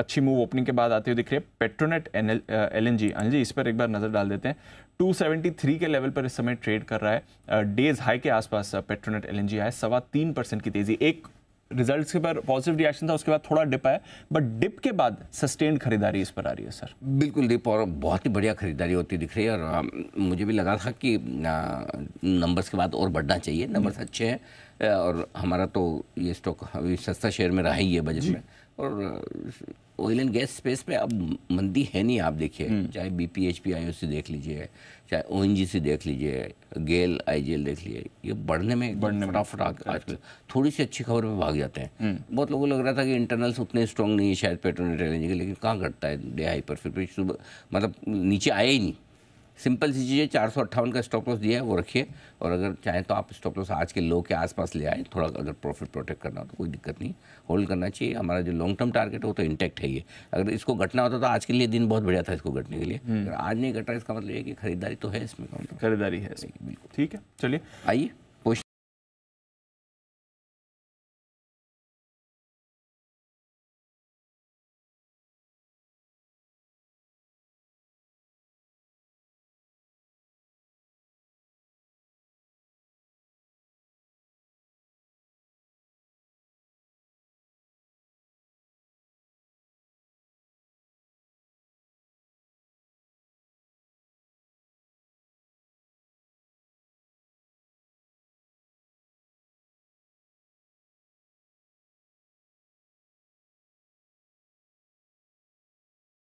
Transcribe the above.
अच्छी move opening के बाद आती हुई दिख रही है Petronet L N G Anil ji इस पर एक बार नज़र डाल देते हैं 273 के लेवल पर इस समय ट्रेड कर रहा है डेज uh, हाई के आसपास पेट्रोनेट एल एन जी आए सवा तीन परसेंट की तेज़ी एक रिजल्ट्स के पर पॉजिटिव रिएक्शन था उसके बाद थोड़ा डिप आया बट डिप के बाद सस्टेन खरीदारी इस पर आ रही है सर बिल्कुल डिप और बहुत ही बढ़िया खरीदारी होती दिख रही है और uh, मुझे भी लगा था कि नंबर्स uh, के बाद और बढ़ना चाहिए नंबर्स हम्म। अच्छे हैं और हमारा तो ये स्टॉक अभी सस्ता शेयर में रहा ही है बजट में और ऑयल एंड गैस स्पेस पे अब मंदी है नहीं आप देखिए हम्म। चाहे B P H P I O C देख लीजिए चाहे ओ एन जी सी देख लीजिए गेल आई जी एल देख लीजिए ये बढ़ने में बढ़ने फटाफट आजकल थोड़ी सी अच्छी खबर में भाग जाते हैं हम्म। बहुत लोगों को लग रहा था कि इंटरनल्स उतने स्ट्रॉन्ग नहीं है शायद पेट्रोल इंटेलिजेंस के लेकिन कहाँ घटता है डे हाई पर फिर भी सुबह मतलब नीचे आए ही नहीं सिंपल सी चीज़ है चार सौ अट्ठावन का स्टॉप लॉस दिया है वो रखिए और अगर चाहें तो आप स्टॉप लॉस आज के लो के आसपास ले आए थोड़ा अगर प्रॉफिट प्रोटेक्ट करना हो तो कोई दिक्कत नहीं होल्ड करना चाहिए हमारा जो लॉन्ग टर्म टारगेट है वो तो इंटैक्ट है ये अगर इसको घटना होता तो आज के लिए दिन बहुत बढ़िया था इसको घटने के लिए हम्म। अगर आज नहीं घटा इसका मतलब ये कि खरीदारी तो है इसमें खरीदारी है बिल्कुल ठीक है चलिए आइए